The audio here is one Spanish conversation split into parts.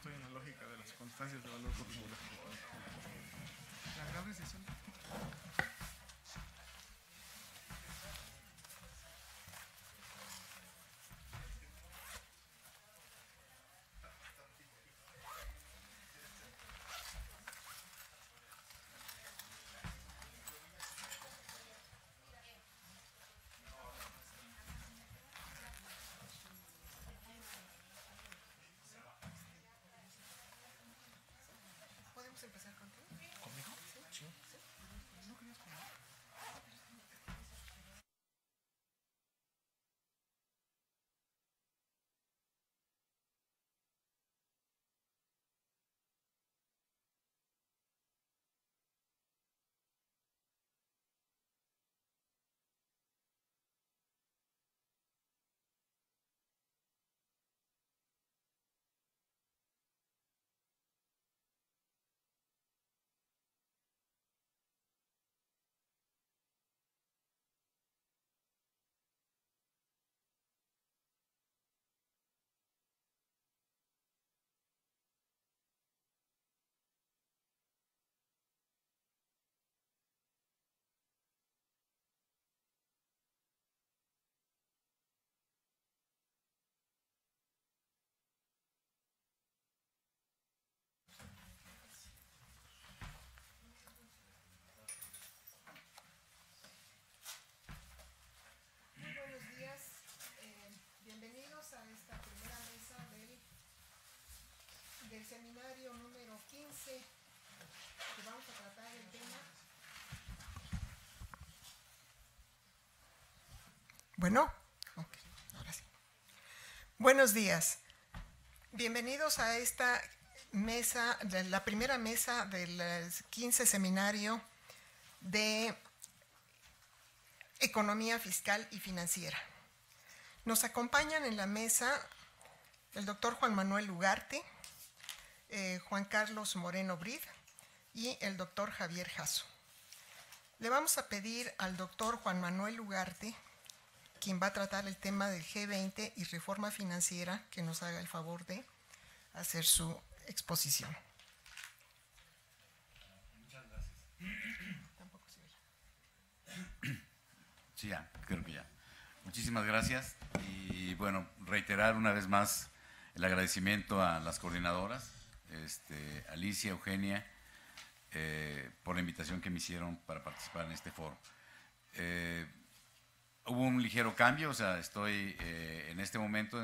estoy en la lógica de las constancias de valor corporativo. La gran recesión vamos seminario número 15 que vamos a tratar el tema. Bueno, ahora sí. Buenos días. Bienvenidos a esta mesa, la primera mesa del 15 seminario de Economía Fiscal y Financiera. Nos acompañan en la mesa el doctor Juan Manuel Lugarte. Eh, Juan Carlos Moreno Brid y el doctor Javier Jasso. Le vamos a pedir al doctor Juan Manuel Ugarte, quien va a tratar el tema del G20 y reforma financiera, que nos haga el favor de hacer su exposición. Muchas gracias. Sí, ya, creo que ya. Muchísimas gracias y bueno, reiterar una vez más el agradecimiento a las coordinadoras este, Alicia, Eugenia, eh, por la invitación que me hicieron para participar en este foro. Eh, hubo un ligero cambio, o sea, estoy eh, en este momento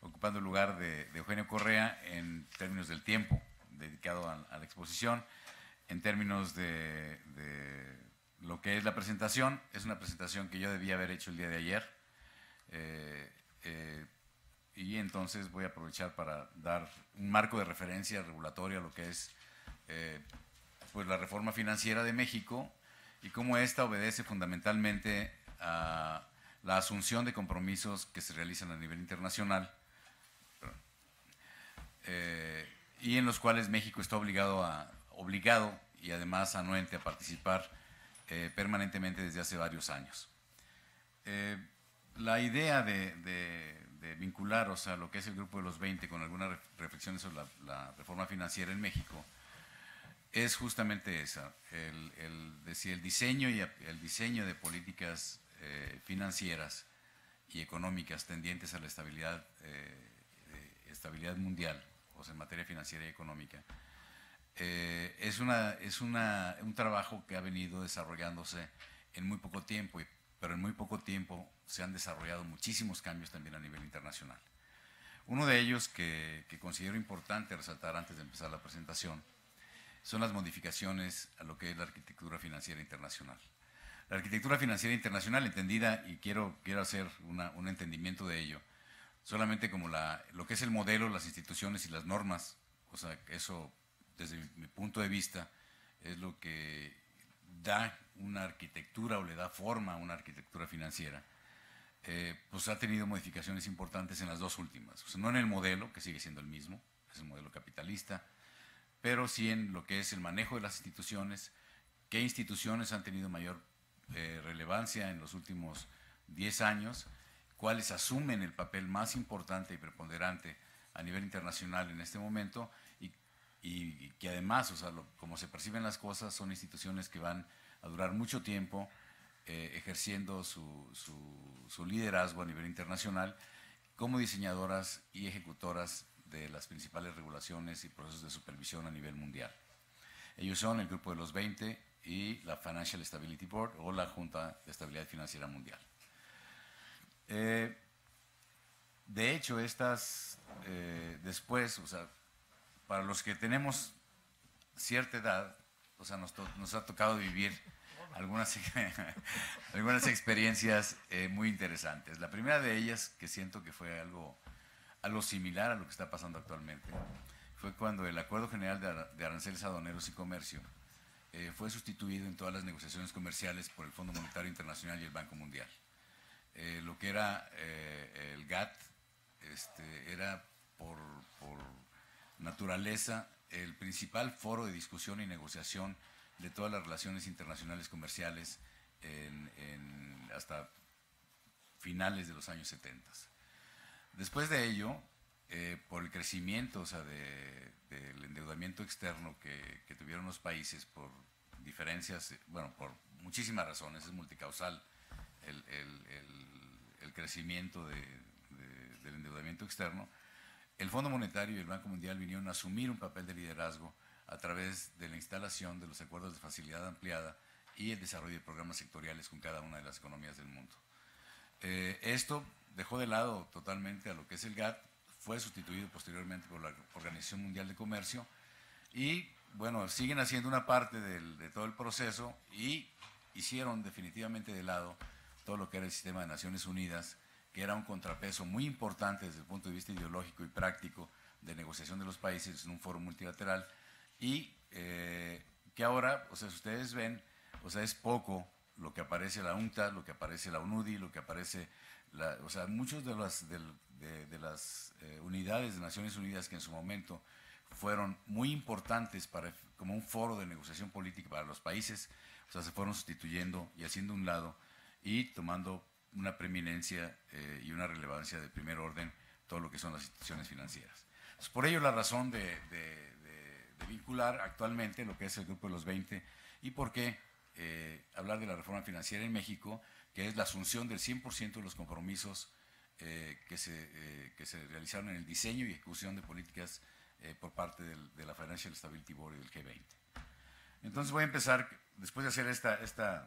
ocupando el lugar de, Eugenio Correa en términos del tiempo dedicado a, la exposición, en términos de, de, lo que es la presentación. Es una presentación que yo debía haber hecho el día de ayer y entonces voy a aprovechar para dar un marco de referencia regulatoria a lo que es eh, pues la reforma financiera de México y cómo esta obedece fundamentalmente a la asunción de compromisos que se realizan a nivel internacional eh, y en los cuales México está obligado a obligado y además anuente a participar eh, permanentemente desde hace varios años. la idea de de, o a lo que es el Grupo de los 20 con algunas reflexiones sobre la, reforma financiera en México, es justamente esa, el, decir, el diseño, y el diseño de políticas eh, financieras y económicas tendientes a la estabilidad, eh, estabilidad mundial, o sea, en materia financiera y económica, eh, es, una, es un trabajo que ha venido desarrollándose en muy poco tiempo, pero en muy poco tiempo se han desarrollado muchísimos cambios también a nivel internacional. Uno de ellos que, considero importante resaltar antes de empezar la presentación son las modificaciones a lo que es la arquitectura financiera internacional. La arquitectura financiera internacional entendida, y quiero, quiero hacer un entendimiento de ello, solamente como lo que es el modelo, las instituciones y las normas, o sea, eso desde mi punto de vista es lo que da una arquitectura o le da forma a una arquitectura financiera eh, pues ha tenido modificaciones importantes en las dos últimas. no en el modelo, que sigue siendo el mismo, es un modelo capitalista, pero sí en lo que es el manejo de las instituciones, qué instituciones han tenido mayor eh, relevancia en los últimos 10 años, cuáles asumen el papel más importante y preponderante a nivel internacional en este momento y, que además, o sea, como se perciben las cosas, son instituciones que van a durar mucho tiempo eh, ejerciendo su, liderazgo a nivel internacional como diseñadoras y ejecutoras de las principales regulaciones y procesos de supervisión a nivel mundial. Ellos son el Grupo de los 20 y la Financial Stability Board o la Junta de Estabilidad Financiera Mundial. Eh, de hecho, estas eh, después, o sea, para los que tenemos cierta edad, o sea, nos ha tocado vivir algunas, algunas experiencias eh, muy interesantes. La primera de ellas, que siento que fue algo, algo similar a lo que está pasando actualmente, fue cuando el Acuerdo General de, Aranceles Aduaneros y Comercio eh, fue sustituido en todas las negociaciones comerciales por el Fondo Monetario Internacional y el Banco Mundial. Eh, lo que era el GATT este, era por, por naturaleza el principal foro de discusión y negociación de todas las relaciones internacionales comerciales hasta finales de los años 70. Después de ello, eh, por el crecimiento, sea, del endeudamiento externo que, tuvieron los países por diferencias, bueno, por muchísimas razones, es multicausal el, crecimiento del endeudamiento externo, el Fondo Monetario y el Banco Mundial vinieron a asumir un papel de liderazgo a través de la instalación de los acuerdos de facilidad ampliada y el desarrollo de programas sectoriales con cada una de las economías del mundo. Eh, esto dejó de lado totalmente a lo que es el GATT, fue sustituido posteriormente por la Organización Mundial de Comercio y, bueno, siguen haciendo una parte de todo el proceso y hicieron definitivamente de lado todo lo que era el sistema de Naciones Unidas, que era un contrapeso muy importante desde el punto de vista ideológico y práctico de negociación de los países en un foro multilateral y eh, que ahora, o sea, si ustedes ven, o sea, es poco lo que aparece la UNTA, lo que aparece la UNUDI, lo que aparece, o sea, muchas de las, de, las eh, unidades de Naciones Unidas que en su momento fueron muy importantes para, como un foro de negociación política para los países, o sea, se fueron sustituyendo y haciendo un lado y tomando una preeminencia eh, y una relevancia de primer orden todo lo que son las instituciones financieras. por ello la razón de de vincular actualmente lo que es el Grupo de los 20 y por qué eh, hablar de la reforma financiera en México, que es la asunción del 100% de los compromisos eh, eh, que, se, realizaron en el diseño y ejecución de políticas por parte de la Financial Stability Board y del G20. Entonces voy a empezar, después de hacer esta, esta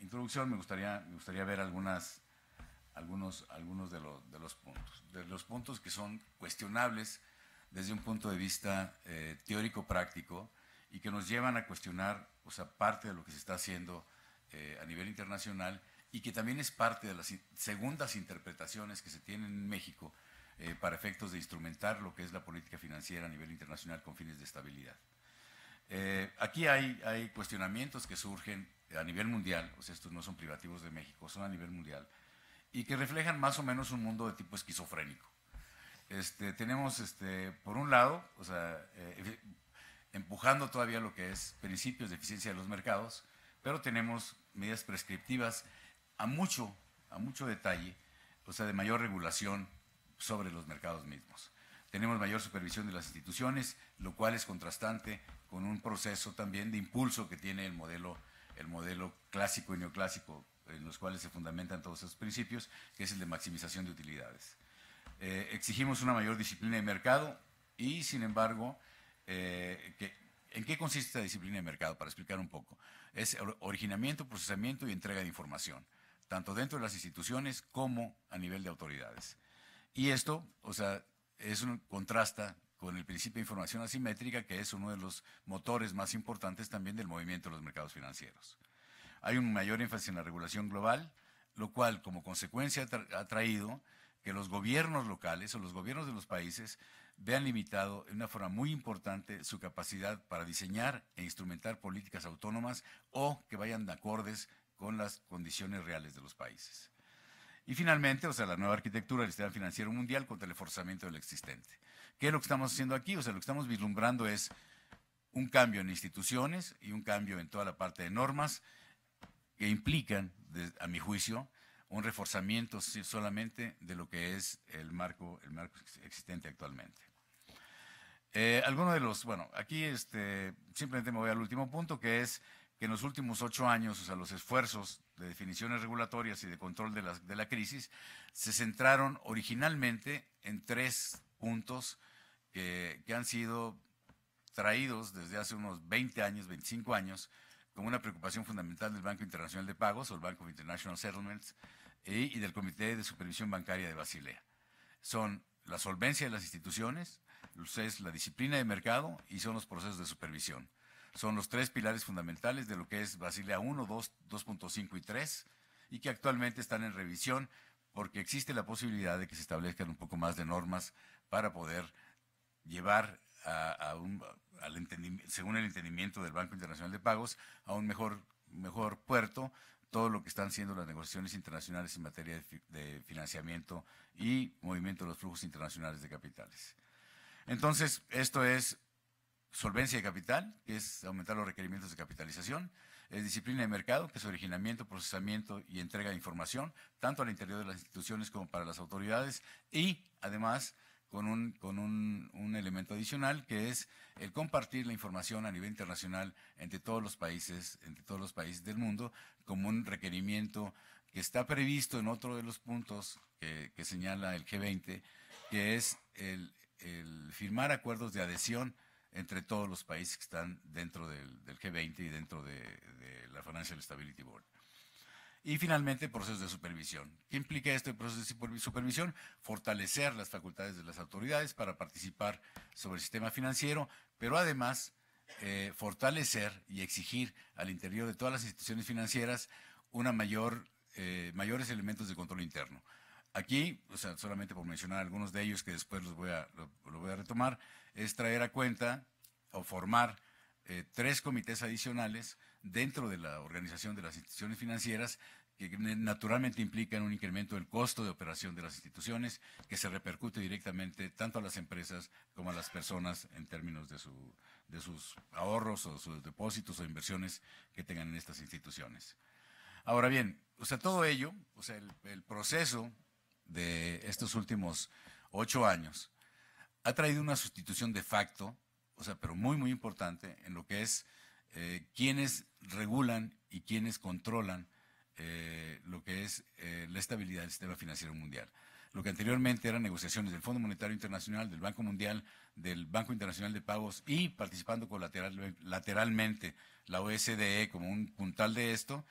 introducción, me gustaría, me gustaría ver algunas, algunos, algunos de, de los puntos, de los puntos que son cuestionables desde un punto de vista eh, teórico-práctico y que nos llevan a cuestionar o sea, parte de lo que se está haciendo eh, a nivel internacional y que también es parte de las segundas interpretaciones que se tienen en México eh, para efectos de instrumentar lo que es la política financiera a nivel internacional con fines de estabilidad. aquí hay, hay, cuestionamientos que surgen a nivel mundial, o sea, estos no son privativos de México, son a nivel mundial, y que reflejan más o menos un mundo de tipo esquizofrénico. Este, tenemos, este, por un lado, eh, empujando todavía lo que es principios de eficiencia de los mercados, pero tenemos medidas prescriptivas a mucho, a mucho detalle, o sea, de mayor regulación sobre los mercados mismos. Tenemos mayor supervisión de las instituciones, lo cual es contrastante con un proceso también de impulso que tiene el modelo, el modelo clásico y neoclásico, en los cuales se fundamentan todos esos principios, que es el de maximización de utilidades. Eh, exigimos una mayor disciplina de mercado y, sin embargo, eh, ¿en qué consiste la disciplina de mercado? Para explicar un poco. Es originamiento, procesamiento y entrega de información, tanto dentro de las instituciones como a nivel de autoridades. Y esto, o sea, es un contrasta con el principio de información asimétrica, que es uno de los motores más importantes también del movimiento de los mercados financieros. Hay un mayor énfasis en la regulación global, lo cual como consecuencia ha traído que los gobiernos locales o los gobiernos de los países vean limitado en una forma muy importante su capacidad para diseñar e instrumentar políticas autónomas o que vayan de acordes con las condiciones reales de los países. Y finalmente, o sea, la nueva arquitectura del sistema financiero mundial contra el forzamiento del existente. ¿Qué es lo que estamos haciendo aquí? O sea, lo que estamos vislumbrando es un cambio en instituciones y un cambio en toda la parte de normas que implican, a mi juicio, un reforzamiento solamente de lo que es el marco, el marco existente actualmente. Eh, algunos de los, bueno, aquí este, simplemente me voy al último punto, que es que en los últimos ocho años, o sea, los esfuerzos de definiciones regulatorias y de control de la, de la crisis se centraron originalmente en tres puntos que, han sido traídos desde hace unos 20 años, 25 años, como una preocupación fundamental del Banco Internacional de Pagos o el Banco of International Settlements, y, del Comité de Supervisión Bancaria de Basilea. Son la solvencia de las instituciones, la disciplina de mercado y son los procesos de supervisión. Son los tres pilares fundamentales de lo que es Basilea 1, 2, 2.5 y 3 y que actualmente están en revisión porque existe la posibilidad de que se establezcan un poco más de normas para poder llevar a, un, según el entendimiento del Banco Internacional de Pagos a un mejor, mejor puerto todo lo que están siendo las negociaciones internacionales en materia de, financiamiento y movimiento de los flujos internacionales de capitales. Entonces, esto es solvencia de capital, que es aumentar los requerimientos de capitalización, es disciplina de mercado, que es originamiento, procesamiento y entrega de información, tanto al interior de las instituciones como para las autoridades, y además con, un, con un, elemento adicional que es el compartir la información a nivel internacional entre todos los países, entre todos los países del mundo, como un requerimiento que está previsto en otro de los puntos que, señala el G20, que es el, firmar acuerdos de adhesión entre todos los países que están dentro del, G20 y dentro de la Financial Stability Board. Y finalmente, procesos de supervisión. ¿Qué implica este proceso de supervisión? Fortalecer las facultades de las autoridades para participar sobre el sistema financiero, pero además eh, fortalecer y exigir al interior de todas las instituciones financieras una mayor, eh, mayores elementos de control interno. Aquí, o sea, solamente por mencionar algunos de ellos que después los voy a, voy a retomar, es traer a cuenta o formar eh, tres comités adicionales dentro de la organización de las instituciones financieras que naturalmente implican un incremento del costo de operación de las instituciones que se repercute directamente tanto a las empresas como a las personas en términos de, de sus ahorros o sus depósitos o inversiones que tengan en estas instituciones. Ahora bien, o sea, todo ello, o sea, el, el proceso de estos últimos ocho años ha traído una sustitución de facto, o sea, pero muy, muy importante en lo que es eh, quienes regulan y quienes controlan eh, lo que es eh, la estabilidad del sistema financiero mundial. Lo que anteriormente eran negociaciones del Fondo Monetario Internacional, del Banco Mundial, del Banco Internacional de Pagos y participando colateral, lateralmente la OSDE como un puntal de esto,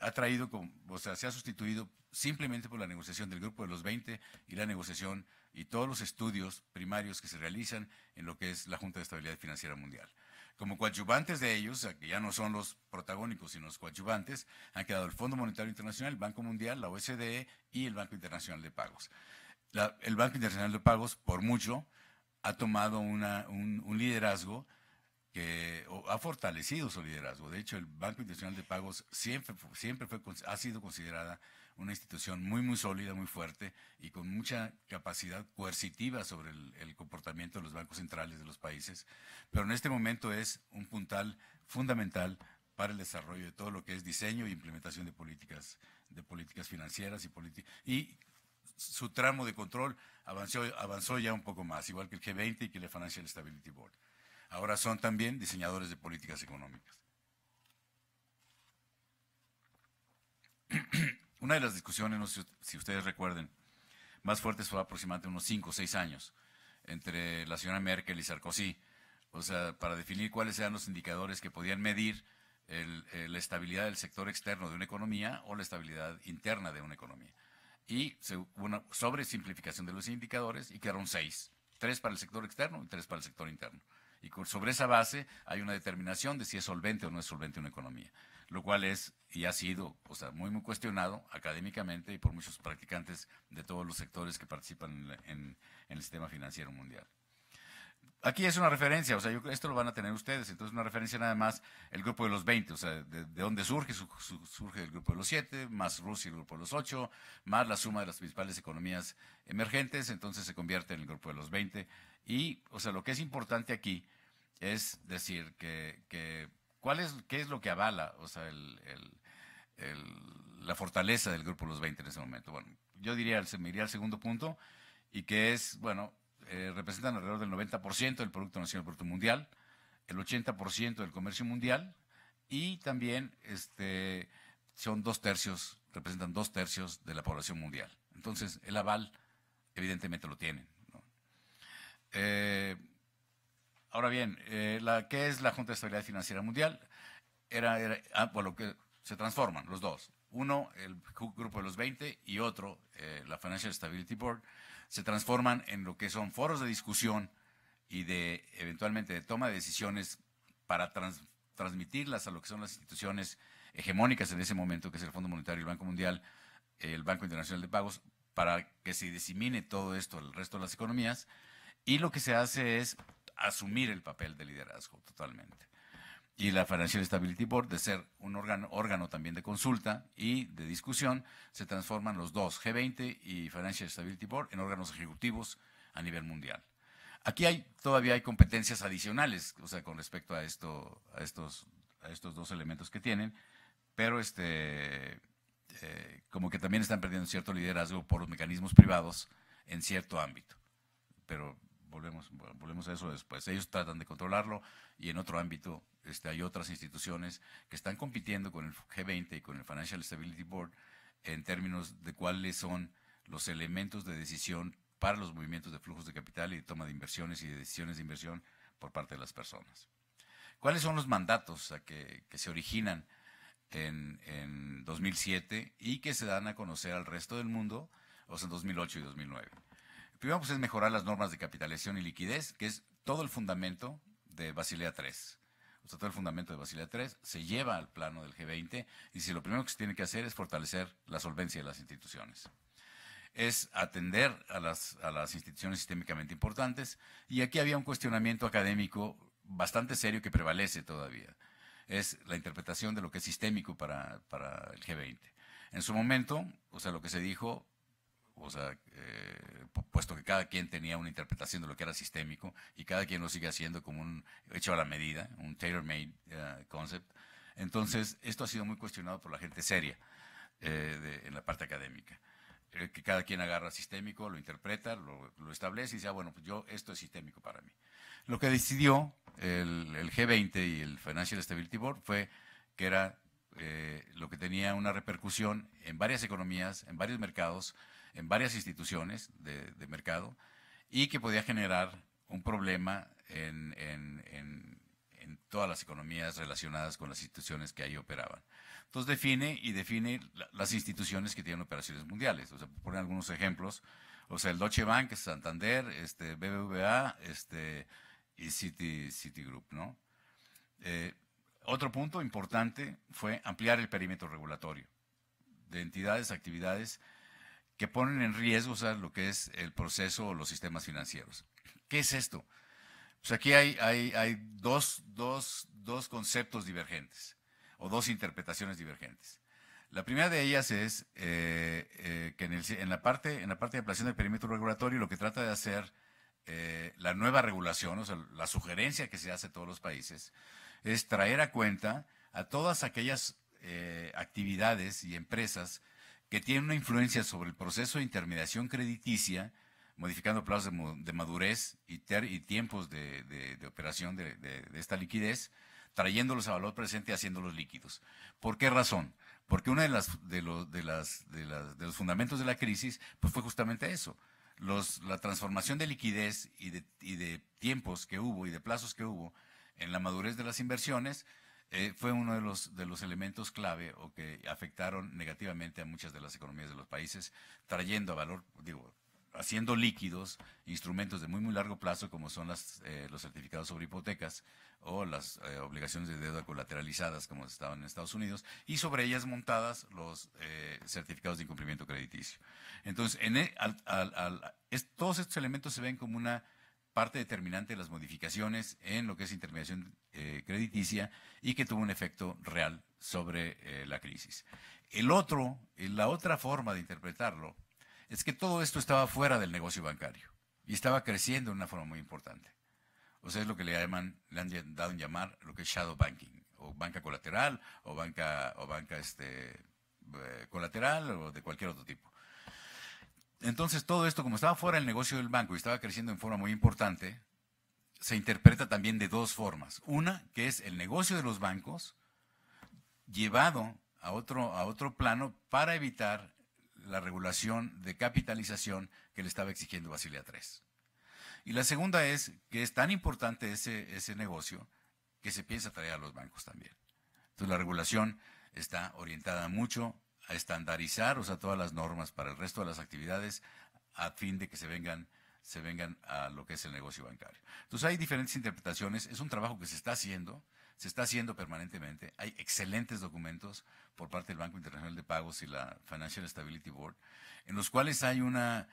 ha traído, o sea, se ha sustituido simplemente por la negociación del Grupo de los 20 y la negociación y todos los estudios primarios que se realizan en lo que es la Junta de Estabilidad Financiera Mundial. Como coadyuvantes de ellos, que ya no son los protagónicos, sino los coadyuvantes, han quedado el Fondo Monetario Internacional, el Banco Mundial, la OSDE y el Banco Internacional de Pagos. el Banco Internacional de Pagos, por mucho, ha tomado un, un liderazgo que ha fortalecido su liderazgo. De hecho, el Banco Internacional de Pagos siempre, siempre fue, ha sido considerada una institución muy, muy sólida, muy fuerte y con mucha capacidad coercitiva sobre el, comportamiento de los bancos centrales de los países. Pero en este momento es un puntal fundamental para el desarrollo de todo lo que es diseño e implementación de políticas, de políticas financieras y políticas. Y su tramo de control avanzó, avanzó ya un poco más, igual que el G20 y que el Financial Stability Board. Ahora son también diseñadores de políticas económicas. Una de las discusiones, no sé si ustedes recuerden, más fuertes fue aproximadamente unos cinco o seis años entre la señora Merkel y Sarkozy, o sea, para definir cuáles eran los indicadores que podían medir eh, la estabilidad del sector externo de una economía o la estabilidad interna de una economía. Y se, hubo una sobresimplificación de los indicadores y quedaron seis, tres para el sector externo y tres para el sector interno. Y sobre esa base hay una determinación de si es solvente o no es solvente una economía lo cual es y ha sido, o sea, muy, muy cuestionado académicamente y por muchos practicantes de todos los sectores que participan en, el sistema financiero mundial. Aquí es una referencia, o sea, esto lo van a tener ustedes, entonces una referencia nada más el grupo de los 20, o sea, de, dónde surge, surge el grupo de los 7, más Rusia el grupo de los 8, más la suma de las principales economías emergentes, entonces se convierte en el grupo de los 20. Y, o sea, lo que es importante aquí es decir que ¿Cuál es, ¿Qué es lo que avala o sea, la fortaleza del Grupo Los 20 en ese momento? Bueno, yo diría, me iría al segundo punto, y que es, bueno, eh, representan alrededor del 90% del Producto Nacional Bruto Mundial, el 80% del comercio mundial, y también este, son dos tercios, representan dos tercios de la población mundial. Entonces, el aval evidentemente lo tienen. Eh, Ahora bien, eh, la, ¿qué es la Junta de Estabilidad Financiera Mundial? Era, por ah, que se transforman los dos. Uno, el grupo de los 20 y otro, eh, la Financial Stability Board, se transforman en lo que son foros de discusión y de eventualmente de toma de decisiones para transmitirlas a lo que son las instituciones hegemónicas en ese momento, que es el Fondo Monetario, el Banco Mundial, el Banco Internacional de Pagos, para que se disemine todo esto al resto de las economías. Y lo que se hace es asumir el papel de liderazgo totalmente. Y la Financial Stability Board, de ser un órgano, órgano también de consulta y de discusión, se transforman los dos, G20 y Financial Stability Board, en órganos ejecutivos a nivel mundial. Aquí hay, todavía hay competencias adicionales, o sea, con respecto a, esto, a, estos, a estos dos elementos que tienen, pero este, eh, como que también están perdiendo cierto liderazgo por los mecanismos privados en cierto ámbito. Pero volvemos, volvemos a eso después. Ellos tratan de controlarlo y en otro ámbito este, hay otras instituciones que están compitiendo con el G20 y con el Financial Stability Board en términos de cuáles son los elementos de decisión para los movimientos de flujos de capital y de toma de inversiones y de decisiones de inversión por parte de las personas. ¿Cuáles son los mandatos que, se originan en, en 2007 y que se dan a conocer al resto del mundo? O sea, en 2008 y 2009 primero pues, es mejorar las normas de capitalización y liquidez, que es todo el fundamento de Basilea III. O sea, todo el fundamento de Basilea III se lleva al plano del G20 y si lo primero que se tiene que hacer es fortalecer la solvencia de las instituciones. Es atender a las, instituciones sistémicamente importantes y aquí había un cuestionamiento académico bastante serio que prevalece todavía. Es la interpretación de lo que es sistémico para, para el G20. En su momento, o sea, lo que se dijo o eh, puesto que cada quien tenía una interpretación de lo que era sistémico y cada quien lo sigue haciendo como un hecho a la medida, un tailor-made eh, concept. Entonces, esto ha sido muy cuestionado por la gente seria eh, en la parte académica. que cada quien agarra sistémico, lo interpreta, lo, establece y dice, ah, bueno, pues yo, esto es sistémico para mí. Lo que decidió el G20 y el Financial Stability Board fue que era lo que tenía una repercusión en varias economías, en varios mercados, en varias instituciones de, mercado y que podía generar un problema en, en, en, todas las economías relacionadas con las instituciones que ahí operaban. Entonces define y define las instituciones que tienen operaciones mundiales. O sea, ponen algunos ejemplos. O sea, el Deutsche Bank, Santander, este, BBVA este, y Citigroup, ¿no? Eh, otro punto importante fue ampliar el perímetro regulatorio de entidades, actividades que ponen en riesgo lo que es el proceso o los sistemas financieros. ¿Qué es esto? Pues aquí hay, dos, conceptos divergentes o dos interpretaciones divergentes. La primera de ellas es eh, eh, que en, la parte, en la parte de ampliación del perímetro regulatorio lo que trata de hacer eh, la nueva regulación, o sea, la sugerencia que se hace a todos los países, es traer a cuenta a todas aquellas actividades y empresas que tiene una influencia sobre el proceso de intermediación crediticia, modificando plazos de, madurez y, tiempos de, operación de, esta liquidez, trayéndolos a valor presente y haciéndolos líquidos. ¿Por qué razón? Porque uno de, las, de, las, las, los fundamentos de la crisis pues fue justamente eso. Los, la transformación de liquidez y de, y de tiempos que hubo y de plazos que hubo en la madurez de las inversiones, eh, fue uno de los, de los elementos clave o que afectaron negativamente a muchas de las economías de los países, trayendo a valor, digo, haciendo líquidos instrumentos de muy muy largo plazo como son las, eh, los certificados sobre hipotecas o las eh, obligaciones de deuda colateralizadas como estaban en Estados Unidos y sobre ellas montadas los certificados de incumplimiento crediticio. Entonces, en, e, todos estos elementos se ven como una parte determinante de las modificaciones en lo que es intermediación eh, crediticia y que tuvo un efecto real sobre eh, la crisis. El otro, eh, la otra forma de interpretarlo es que todo esto estaba fuera del negocio bancario y estaba creciendo de una forma muy importante. O sea, es lo que le llaman, le han dado en llamar lo que es shadow banking, o banca colateral, o banca, o banca este, colateral, o de cualquier otro tipo. Entonces todo esto, como estaba fuera del negocio del banco y estaba creciendo en forma muy importante, se interpreta también de dos formas. Una, que es el negocio de los bancos llevado a otro, a otro plano para evitar la regulación de capitalización que le estaba exigiendo Basilea III. Y la segunda es que es tan importante ese, ese negocio que se piensa traer a los bancos también. Entonces la regulación está orientada mucho estandarizar, o sea, todas las normas para el resto de las actividades a fin de que se vengan se vengan a lo que es el negocio bancario. Entonces hay diferentes interpretaciones, es un trabajo que se está haciendo, se está haciendo permanentemente, hay excelentes documentos por parte del Banco Internacional de Pagos y la Financial Stability Board, en los cuales hay una,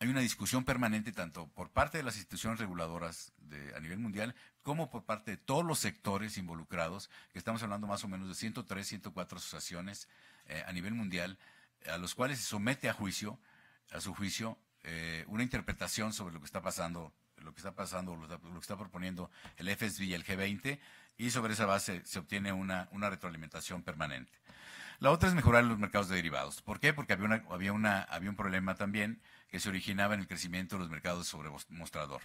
hay una discusión permanente tanto por parte de las instituciones reguladoras de, a nivel mundial como por parte de todos los sectores involucrados, que estamos hablando más o menos de 103, 104 asociaciones eh, a nivel mundial, a los cuales se somete a juicio, a su juicio, eh, una interpretación sobre lo que está pasando, lo que está pasando, que está proponiendo el FSB y el G20, y sobre esa base se obtiene una, retroalimentación permanente. La otra es mejorar los mercados de derivados. ¿Por qué? Porque había, una, había, una, había un problema también que se originaba en el crecimiento de los mercados sobre mostrador.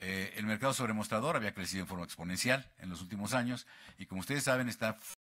Eh, el mercado sobre mostrador había crecido en forma exponencial en los últimos años y como ustedes saben está